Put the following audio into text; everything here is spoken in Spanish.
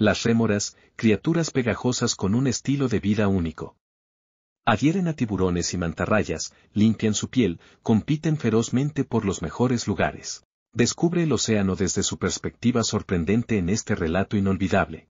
Las rémoras, criaturas pegajosas con un estilo de vida único. Adhieren a tiburones y mantarrayas, limpian su piel, compiten ferozmente por los mejores lugares. Descubre el océano desde su perspectiva sorprendente en este relato inolvidable.